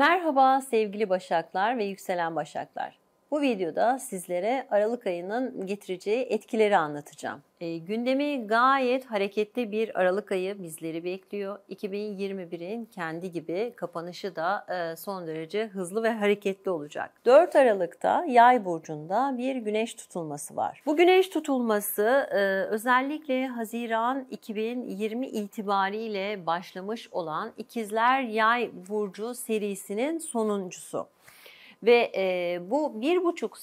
Merhaba sevgili Başaklar ve yükselen Başaklar. Bu videoda sizlere Aralık ayının getireceği etkileri anlatacağım. E, gündemi gayet hareketli bir Aralık ayı bizleri bekliyor. 2021'in kendi gibi kapanışı da e, son derece hızlı ve hareketli olacak. 4 Aralık'ta Yay burcunda bir güneş tutulması var. Bu güneş tutulması e, özellikle Haziran 2020 itibariyle başlamış olan İkizler Yay burcu serisinin sonuncusu. Ve e, bu bir buçuk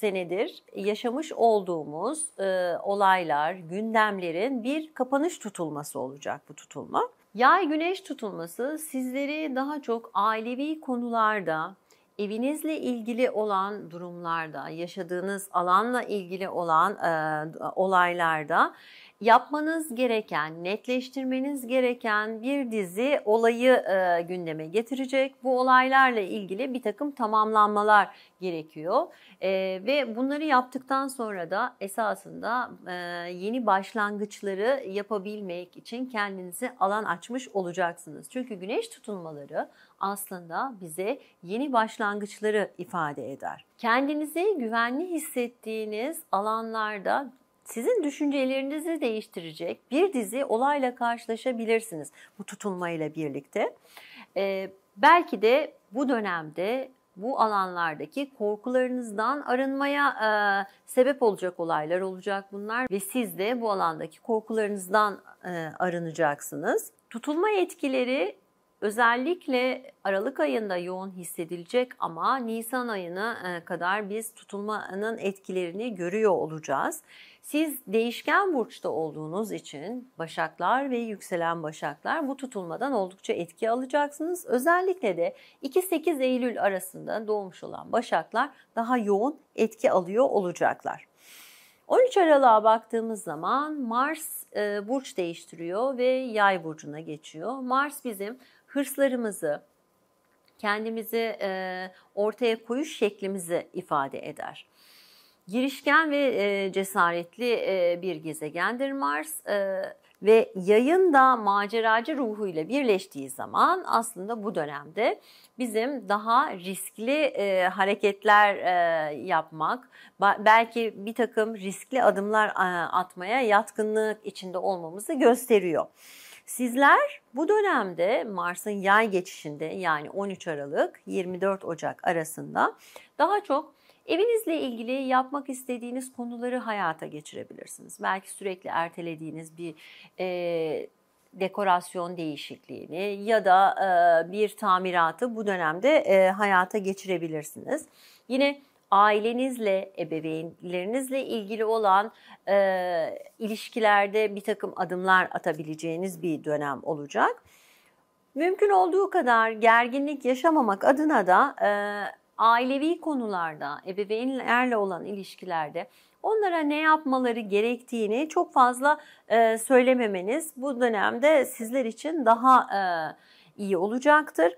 senedir yaşamış olduğumuz e, olaylar, gündemlerin bir kapanış tutulması olacak bu tutulma. Yay güneş tutulması sizleri daha çok ailevi konularda, evinizle ilgili olan durumlarda, yaşadığınız alanla ilgili olan e, olaylarda yapmanız gereken, netleştirmeniz gereken bir dizi olayı e, gündeme getirecek. Bu olaylarla ilgili bir takım tamamlanmalar gerekiyor e, ve bunları yaptıktan sonra da esasında e, yeni başlangıçları yapabilmek için kendinizi alan açmış olacaksınız. Çünkü güneş tutulmaları aslında bize yeni başlangıçları ifade eder. Kendinizi güvenli hissettiğiniz alanlarda sizin düşüncelerinizi değiştirecek bir dizi olayla karşılaşabilirsiniz bu tutunmayla birlikte. Ee, belki de bu dönemde bu alanlardaki korkularınızdan arınmaya e, sebep olacak olaylar olacak bunlar ve siz de bu alandaki korkularınızdan e, arınacaksınız. Tutulma etkileri Özellikle Aralık ayında yoğun hissedilecek ama Nisan ayına e, kadar biz tutulmanın etkilerini görüyor olacağız. Siz değişken burçta olduğunuz için Başaklar ve yükselen Başaklar bu tutulmadan oldukça etki alacaksınız. Özellikle de 2-8 Eylül arasında doğmuş olan Başaklar daha yoğun etki alıyor olacaklar. 13 Aralık'a baktığımız zaman Mars e, burç değiştiriyor ve Yay burcuna geçiyor. Mars bizim hırslarımızı, kendimizi e, ortaya koyuş şeklimizi ifade eder. Girişken ve e, cesaretli e, bir gezegendir Mars e, ve yayın da maceracı ruhuyla birleştiği zaman aslında bu dönemde bizim daha riskli e, hareketler e, yapmak, belki bir takım riskli adımlar e, atmaya yatkınlık içinde olmamızı gösteriyor. Sizler bu dönemde Mars'ın yay geçişinde yani 13 Aralık 24 Ocak arasında daha çok Evinizle ilgili yapmak istediğiniz konuları hayata geçirebilirsiniz. Belki sürekli ertelediğiniz bir e, dekorasyon değişikliğini ya da e, bir tamiratı bu dönemde e, hayata geçirebilirsiniz. Yine ailenizle, ebeveynlerinizle ilgili olan e, ilişkilerde bir takım adımlar atabileceğiniz bir dönem olacak. Mümkün olduğu kadar gerginlik yaşamamak adına da e, ailevi konularda, ebeveynlerle olan ilişkilerde onlara ne yapmaları gerektiğini çok fazla e, söylememeniz bu dönemde sizler için daha e, iyi olacaktır.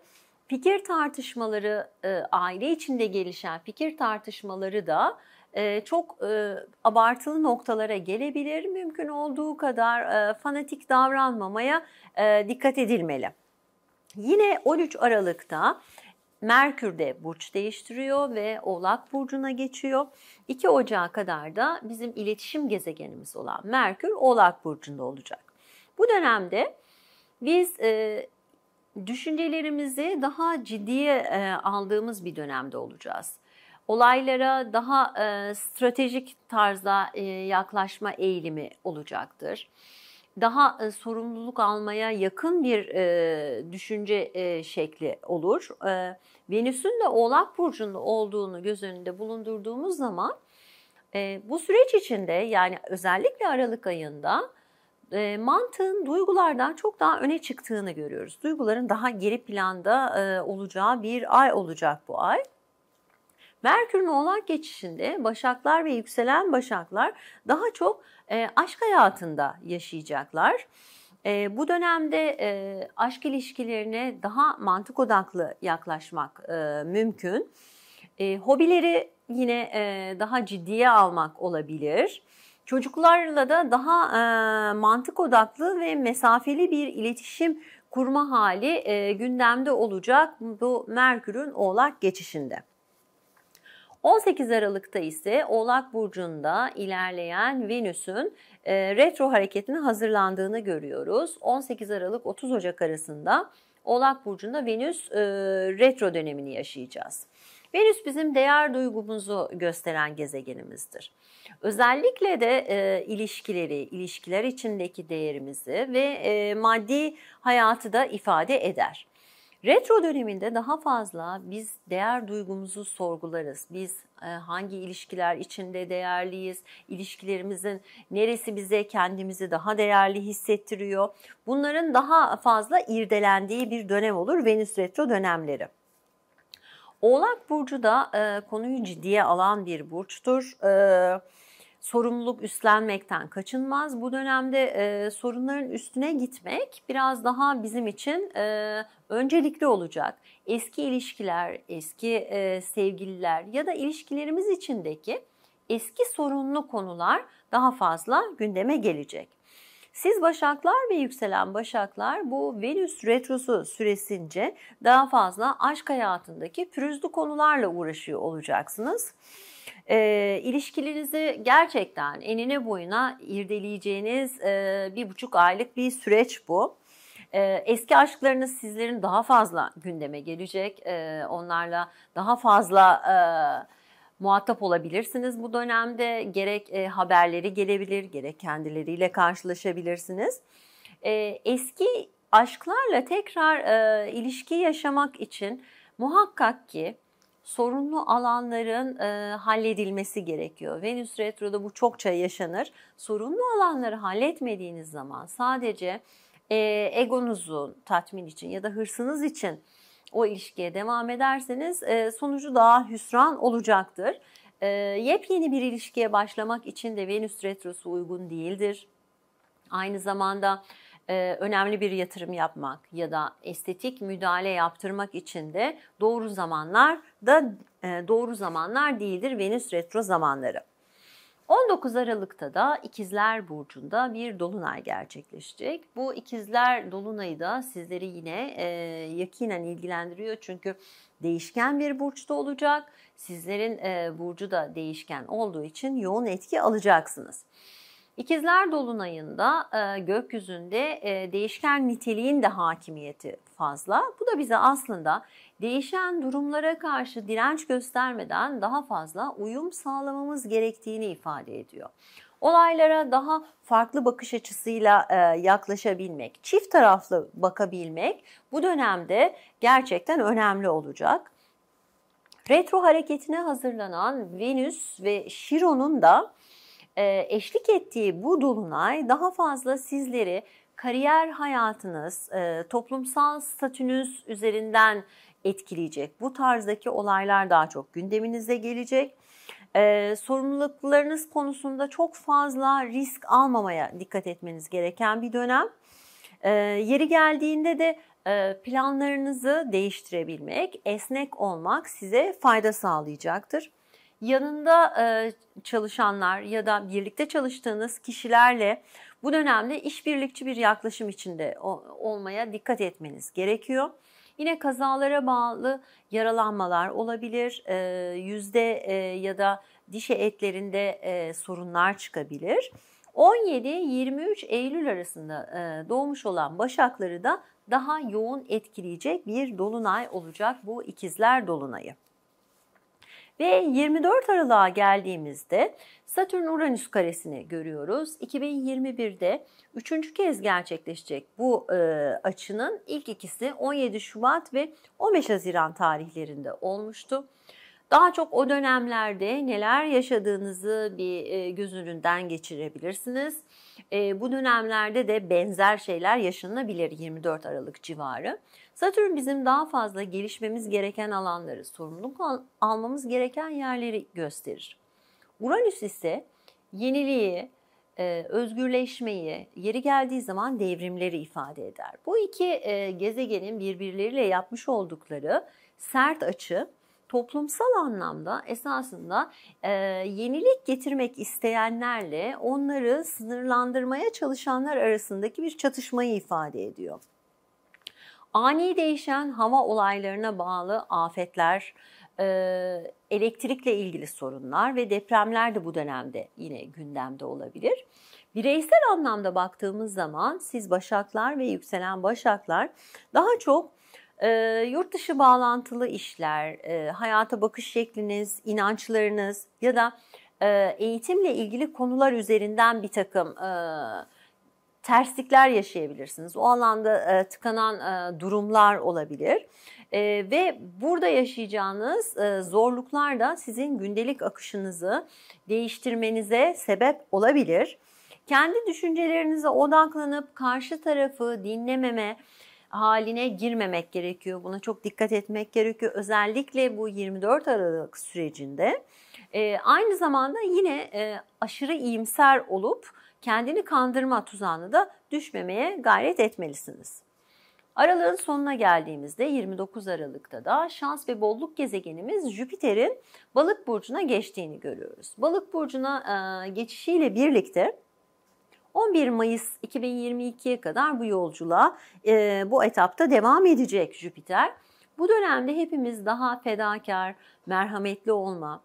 Fikir tartışmaları, e, aile içinde gelişen fikir tartışmaları da e, çok e, abartılı noktalara gelebilir. Mümkün olduğu kadar fanatik davranmamaya dikkat edilmeli. Yine 13 Aralık'ta Merkür de burç değiştiriyor ve Oğlak burcuna geçiyor. 2 Ocağı kadar da bizim iletişim gezegenimiz olan Merkür Oğlak burcunda olacak. Bu dönemde biz düşüncelerimizi daha ciddiye e, aldığımız bir dönemde olacağız. Olaylara daha e, stratejik tarzda e, yaklaşma eğilimi olacaktır. Daha e, sorumluluk almaya yakın bir e, düşünce e, şekli olur. E, Venüs'ün de Oğlak Burcu'nda olduğunu göz önünde bulundurduğumuz zaman e, bu süreç içinde yani özellikle Aralık ayında e, mantığın duygulardan çok daha öne çıktığını görüyoruz. Duyguların daha geri planda e, olacağı bir ay olacak bu ay. Merkür'ün oğlak geçişinde başaklar ve yükselen başaklar daha çok e, aşk hayatında yaşayacaklar. E, bu dönemde e, aşk ilişkilerine daha mantık odaklı yaklaşmak e, mümkün. E, hobileri yine e, daha ciddiye almak olabilir. Çocuklarla da daha e, mantık odaklı ve mesafeli bir iletişim kurma hali e, gündemde olacak bu Merkür'ün Oğlak geçişinde. 18 Aralık'ta ise Oğlak Burcu'nda ilerleyen Venüs'ün e, retro hareketine hazırlandığını görüyoruz. 18 Aralık 30 Ocak arasında Oğlak Burcu'nda Venüs e, retro dönemini yaşayacağız. Venüs bizim değer duygumuzu gösteren gezegenimizdir. Özellikle de e, ilişkileri, ilişkiler içindeki değerimizi ve e, maddi hayatı da ifade eder. Retro döneminde daha fazla biz değer duygumuzu sorgularız. Biz e, hangi ilişkiler içinde değerliyiz? ilişkilerimizin neresi bize kendimizi daha değerli hissettiriyor? Bunların daha fazla irdelendiği bir dönem olur Venüs retro dönemleri. Oğlak Burcu da e, konuyu ciddiye alan bir burçtur. E, sorumluluk üstlenmekten kaçınmaz. Bu dönemde e, sorunların üstüne gitmek biraz daha bizim için e, öncelikli olacak. Eski ilişkiler, eski e, sevgililer ya da ilişkilerimiz içindeki eski sorunlu konular daha fazla gündeme gelecek. Siz Başaklar ve yükselen Başaklar bu Venüs retrosu süresince daha fazla aşk hayatındaki pürüzlü konularla uğraşıyor olacaksınız. E, ee, ilişkilerinizi gerçekten enine boyuna irdeleyeceğiniz e, bir buçuk aylık bir süreç bu. Ee, eski aşklarınız sizlerin daha fazla gündeme gelecek. Ee, onlarla daha fazla e, muhatap olabilirsiniz bu dönemde. Gerek e, haberleri gelebilir, gerek kendileriyle karşılaşabilirsiniz. E, eski aşklarla tekrar e, ilişki yaşamak için muhakkak ki sorunlu alanların e, halledilmesi gerekiyor. Venüs Retro'da bu çokça yaşanır. Sorunlu alanları halletmediğiniz zaman sadece e, egonuzu tatmin için ya da hırsınız için o ilişkiye devam ederseniz e, sonucu daha hüsran olacaktır. E, yepyeni bir ilişkiye başlamak için de Venüs Retrosu uygun değildir. Aynı zamanda e, önemli bir yatırım yapmak ya da estetik müdahale yaptırmak için de doğru zamanlar da e, doğru zamanlar değildir Venüs Retro zamanları. 19 Aralık'ta da İkizler Burcu'nda bir dolunay gerçekleşecek. Bu İkizler Dolunay'ı da sizleri yine e, yakinen ilgilendiriyor. Çünkü değişken bir burçta olacak. Sizlerin e, burcu da değişken olduğu için yoğun etki alacaksınız. İkizler Dolunay'ında e, gökyüzünde e, değişken niteliğin de hakimiyeti fazla. Bu da bize aslında değişen durumlara karşı direnç göstermeden daha fazla uyum sağlamamız gerektiğini ifade ediyor. Olaylara daha farklı bakış açısıyla e, yaklaşabilmek, çift taraflı bakabilmek bu dönemde gerçekten önemli olacak. Retro hareketine hazırlanan Venüs ve Şiron'un da e, eşlik ettiği bu dolunay daha fazla sizleri kariyer hayatınız, e, toplumsal statünüz üzerinden etkileyecek. Bu tarzdaki olaylar daha çok gündeminize gelecek. E, sorumluluklarınız konusunda çok fazla risk almamaya dikkat etmeniz gereken bir dönem. yeri geldiğinde de planlarınızı değiştirebilmek, esnek olmak size fayda sağlayacaktır yanında e, çalışanlar ya da birlikte çalıştığınız kişilerle bu dönemde işbirlikçi bir yaklaşım içinde olmaya dikkat etmeniz gerekiyor. Yine kazalara bağlı yaralanmalar olabilir, e, yüzde e, ya da dişi etlerinde sorunlar çıkabilir. 17-23 Eylül arasında doğmuş olan başakları da daha yoğun etkileyecek bir dolunay olacak bu ikizler dolunayı. Ve 24 Aralık'a geldiğimizde Satürn-Uranüs karesini görüyoruz. 2021'de üçüncü kez gerçekleşecek bu e, açının ilk ikisi 17 Şubat ve 15 Haziran tarihlerinde olmuştu. Daha çok o dönemlerde neler yaşadığınızı bir e, göz önünden geçirebilirsiniz. E, bu dönemlerde de benzer şeyler yaşanabilir 24 Aralık civarı. Satürn bizim daha fazla gelişmemiz gereken alanları, sorumluluk al- almamız gereken yerleri gösterir. Uranüs ise yeniliği, e, özgürleşmeyi, yeri geldiği zaman devrimleri ifade eder. Bu iki e, gezegenin birbirleriyle yapmış oldukları sert açı toplumsal anlamda esasında e, yenilik getirmek isteyenlerle onları sınırlandırmaya çalışanlar arasındaki bir çatışmayı ifade ediyor. Ani değişen hava olaylarına bağlı afetler, elektrikle ilgili sorunlar ve depremler de bu dönemde yine gündemde olabilir. Bireysel anlamda baktığımız zaman siz başaklar ve yükselen başaklar daha çok e, yurt dışı bağlantılı işler, e, hayata bakış şekliniz, inançlarınız ya da e, eğitimle ilgili konular üzerinden bir takım e, terslikler yaşayabilirsiniz. O alanda e, tıkanan e, durumlar olabilir e, ve burada yaşayacağınız e, zorluklar da sizin gündelik akışınızı değiştirmenize sebep olabilir. Kendi düşüncelerinize odaklanıp karşı tarafı dinlememe, haline girmemek gerekiyor. Buna çok dikkat etmek gerekiyor. Özellikle bu 24 Aralık sürecinde. E, aynı zamanda yine e, aşırı iyimser olup kendini kandırma tuzağına da düşmemeye gayret etmelisiniz. Aralığın sonuna geldiğimizde 29 Aralık'ta da şans ve bolluk gezegenimiz Jüpiter'in balık burcuna geçtiğini görüyoruz. Balık burcuna e, geçişiyle birlikte 11 Mayıs 2022'ye kadar bu yolculuğa e, bu etapta devam edecek Jüpiter. Bu dönemde hepimiz daha fedakar, merhametli olma,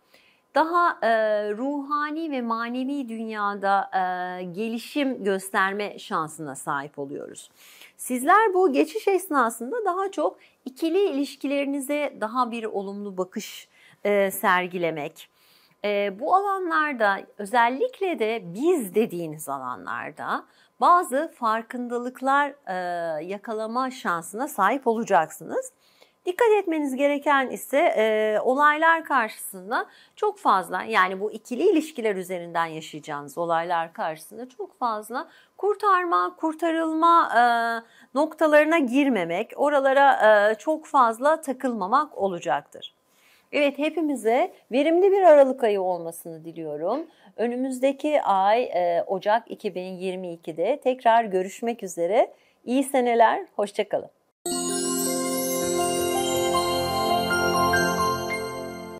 daha e, ruhani ve manevi dünyada e, gelişim gösterme şansına sahip oluyoruz. Sizler bu geçiş esnasında daha çok ikili ilişkilerinize daha bir olumlu bakış e, sergilemek, e, bu alanlarda özellikle de biz dediğiniz alanlarda bazı farkındalıklar e, yakalama şansına sahip olacaksınız. Dikkat etmeniz gereken ise e, olaylar karşısında çok fazla yani bu ikili ilişkiler üzerinden yaşayacağınız olaylar karşısında çok fazla kurtarma, kurtarılma e, noktalarına girmemek, oralara e, çok fazla takılmamak olacaktır. Evet hepimize verimli bir Aralık ayı olmasını diliyorum. Önümüzdeki ay e, Ocak 2022'de tekrar görüşmek üzere. İyi seneler, hoşçakalın.